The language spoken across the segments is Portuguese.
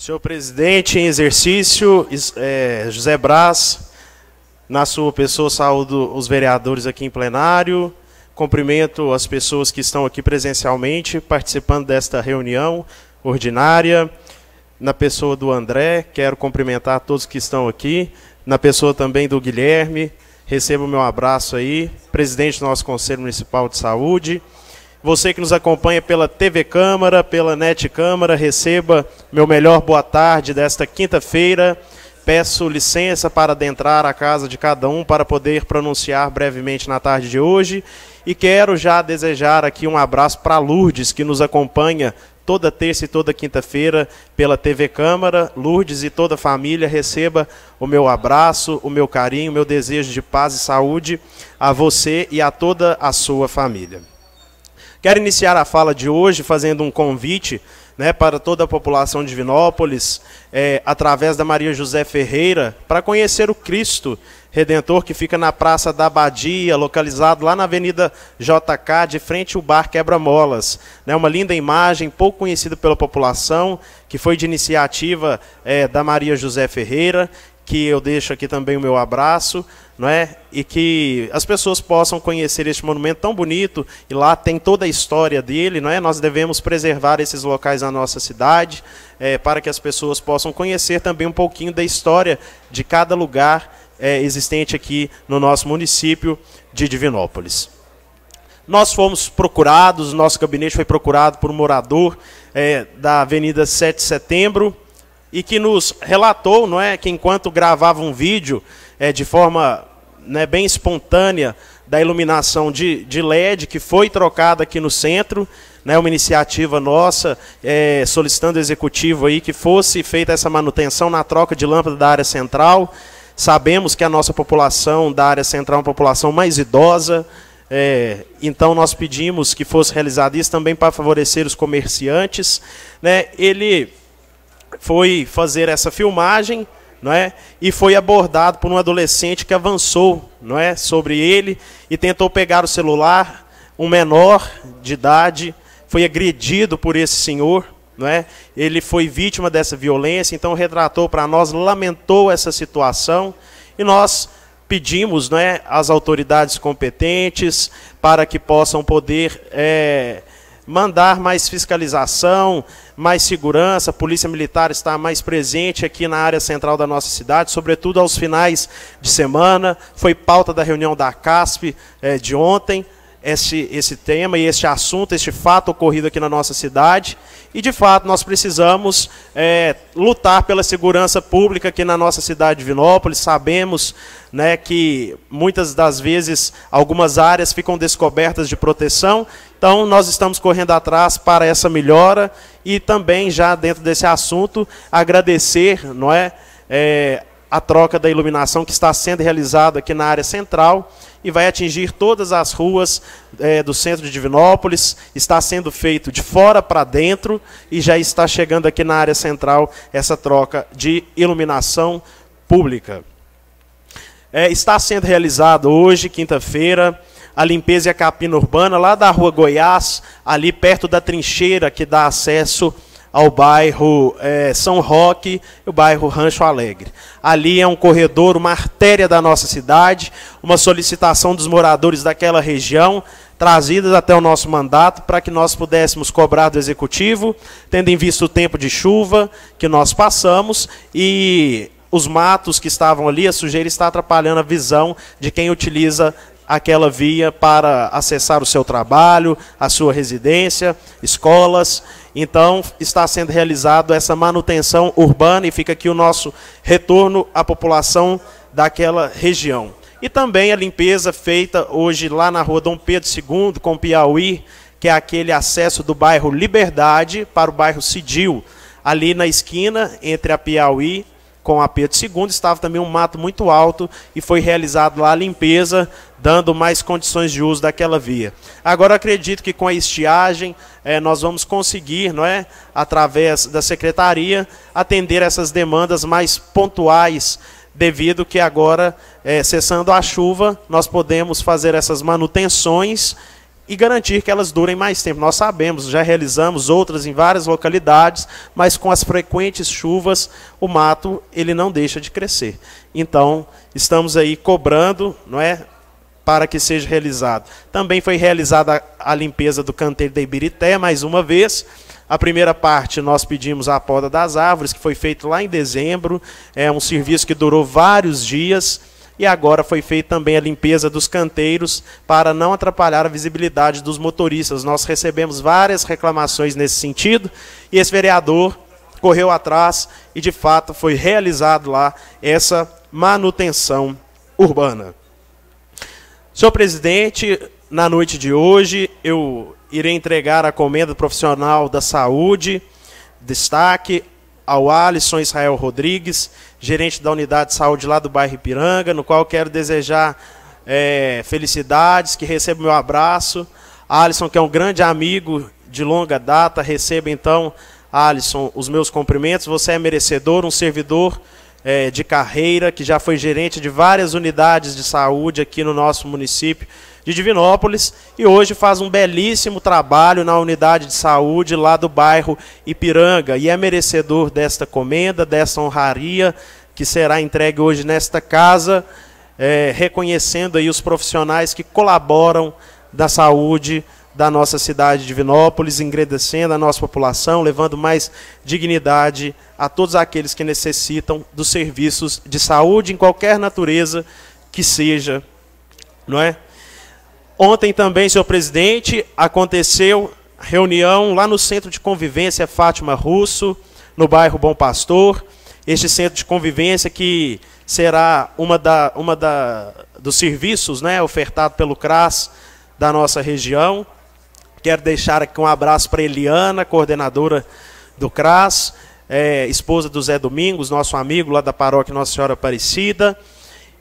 Senhor presidente em exercício, é, José Braz, na sua pessoa, saúdo os vereadores aqui em plenário, cumprimento as pessoas que estão aqui presencialmente participando desta reunião ordinária. Na pessoa do André, quero cumprimentar todos que estão aqui. Na pessoa também do Guilherme, recebo o meu abraço aí, presidente do nosso Conselho Municipal de Saúde. Você que nos acompanha pela TV Câmara, pela NET Câmara, receba meu melhor boa tarde desta quinta-feira. Peço licença para adentrar a casa de cada um para poder pronunciar brevemente na tarde de hoje. E quero já desejar aqui um abraço para Lourdes, que nos acompanha toda terça e toda quinta-feira pela TV Câmara. Lourdes e toda a família receba o meu abraço, o meu carinho, o meu desejo de paz e saúde a você e a toda a sua família. Quero iniciar a fala de hoje fazendo um convite né, para toda a população de Vinópolis, é, através da Maria José Ferreira, para conhecer o Cristo Redentor que fica na Praça da Abadia, localizado lá na Avenida JK, de frente ao Bar Quebra-Molas. Né, uma linda imagem, pouco conhecida pela população, que foi de iniciativa é, da Maria José Ferreira, que eu deixo aqui também o meu abraço, não é? E que as pessoas possam conhecer este monumento tão bonito e lá tem toda a história dele, não é? Nós devemos preservar esses locais na nossa cidade é, para que as pessoas possam conhecer também um pouquinho da história de cada lugar é, existente aqui no nosso município de Divinópolis. Nós fomos procurados, nosso gabinete foi procurado por um morador é, da Avenida 7 de Setembro, e que nos relatou, não é, que enquanto gravava um vídeo é, de forma né, bem espontânea da iluminação de, de LED que foi trocada aqui no centro, né, uma iniciativa nossa é, solicitando o executivo aí que fosse feita essa manutenção na troca de lâmpada da área central. Sabemos que a nossa população da área central é uma população mais idosa, é, então nós pedimos que fosse realizado isso também para favorecer os comerciantes. Né? Ele foi fazer essa filmagem, não é? E foi abordado por um adolescente que avançou, não é, sobre ele e tentou pegar o celular, um menor de idade, foi agredido por esse senhor, não é? Ele foi vítima dessa violência, então retratou para nós, lamentou essa situação e nós pedimos, não é, às autoridades competentes para que possam poder é, mandar mais fiscalização, mais segurança, a Polícia Militar está mais presente aqui na área central da nossa cidade, sobretudo aos finais de semana. Foi pauta da reunião da CASP é, de ontem esse, esse tema e este assunto, este fato ocorrido aqui na nossa cidade. E, de fato, nós precisamos é, lutar pela segurança pública aqui na nossa cidade de Vinópolis. Sabemos né, que muitas das vezes algumas áreas ficam descobertas de proteção. Então, nós estamos correndo atrás para essa melhora e também, já dentro desse assunto, agradecer não é, é a troca da iluminação que está sendo realizada aqui na área central e vai atingir todas as ruas é, do centro de Divinópolis. Está sendo feito de fora para dentro e já está chegando aqui na área central essa troca de iluminação pública. É, está sendo realizado hoje, quinta-feira, a limpeza e a capina urbana lá da rua Goiás, ali perto da trincheira que dá acesso ao bairro é, São Roque e o bairro Rancho Alegre. Ali é um corredor, uma artéria da nossa cidade, uma solicitação dos moradores daquela região, trazidas até o nosso mandato, para que nós pudéssemos cobrar do Executivo, tendo em vista o tempo de chuva que nós passamos e os matos que estavam ali, a sujeira está atrapalhando a visão de quem utiliza aquela via para acessar o seu trabalho, a sua residência, escolas. Então, está sendo realizada essa manutenção urbana e fica aqui o nosso retorno à população daquela região. E também a limpeza feita hoje lá na rua Dom Pedro II, com Piauí, que é aquele acesso do bairro Liberdade para o bairro Cidil, ali na esquina entre a Piauí com a Pedro II, estava também um mato muito alto e foi realizado lá a limpeza, dando mais condições de uso daquela via. Agora acredito que com a estiagem é, nós vamos conseguir, não é, através da secretaria, atender essas demandas mais pontuais, devido que agora, é, cessando a chuva, nós podemos fazer essas manutenções e garantir que elas durem mais tempo. Nós sabemos, já realizamos outras em várias localidades, mas com as frequentes chuvas, o mato ele não deixa de crescer. Então, estamos aí cobrando, não é? Para que seja realizado. Também foi realizada a, limpeza do canteiro da Ibirité, mais uma vez. A primeira parte nós pedimos a poda das árvores, que foi feito lá em dezembro. É um serviço que durou vários dias e agora foi feita também a limpeza dos canteiros para não atrapalhar a visibilidade dos motoristas. Nós recebemos várias reclamações nesse sentido e esse vereador correu atrás e de fato foi realizado lá essa manutenção urbana. Senhor presidente, na noite de hoje eu irei entregar a comenda profissional da saúde, destaque ao Alisson Israel Rodrigues, gerente da unidade de saúde lá do bairro Ipiranga, no qual quero desejar é, felicidades, que receba meu abraço. Alisson, que é um grande amigo de longa data, receba então, Alisson, os meus cumprimentos. Você é merecedor, um servidor é, de carreira, que já foi gerente de várias unidades de saúde aqui no nosso município de Divinópolis e hoje faz um belíssimo trabalho na unidade de saúde lá do bairro Ipiranga e é merecedor desta comenda, desta honraria que será entregue hoje nesta casa, é, reconhecendo aí os profissionais que colaboram da saúde da nossa cidade de Vinópolis, engrandecendo a nossa população, levando mais dignidade a todos aqueles que necessitam dos serviços de saúde em qualquer natureza que seja, não é? Ontem também, senhor presidente, aconteceu reunião lá no Centro de Convivência Fátima Russo, no bairro Bom Pastor. Este centro de convivência que será uma, da, uma da, dos serviços né, ofertado pelo CRAS da nossa região. Quero deixar aqui um abraço para Eliana, coordenadora do CRAS, é, esposa do Zé Domingos, nosso amigo lá da paróquia Nossa Senhora Aparecida.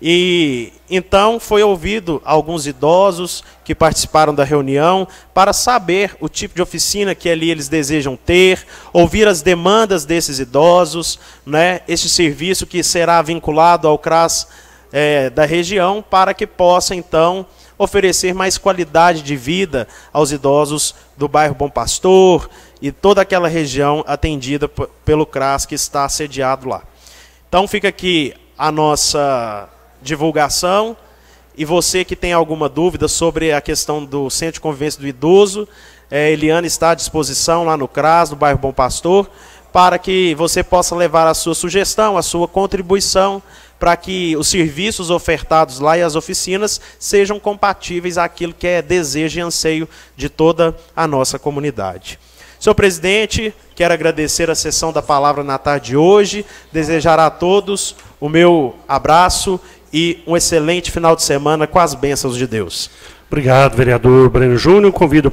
E então foi ouvido alguns idosos que participaram da reunião para saber o tipo de oficina que ali eles desejam ter, ouvir as demandas desses idosos, né? Este serviço que será vinculado ao CRAS é, da região para que possa então oferecer mais qualidade de vida aos idosos do bairro Bom Pastor e toda aquela região atendida pelo CRAS que está sediado lá. Então fica aqui a nossa divulgação. E você que tem alguma dúvida sobre a questão do Centro de Convivência do Idoso, eh, Eliana está à disposição lá no CRAS, no bairro Bom Pastor, para que você possa levar a sua sugestão, a sua contribuição para que os serviços ofertados lá e as oficinas sejam compatíveis àquilo que é desejo e anseio de toda a nossa comunidade. Senhor presidente, quero agradecer a sessão da palavra na tarde de hoje, desejar a todos o meu abraço e um excelente final de semana com as bênçãos de Deus. Obrigado, vereador Breno Júnior. Convido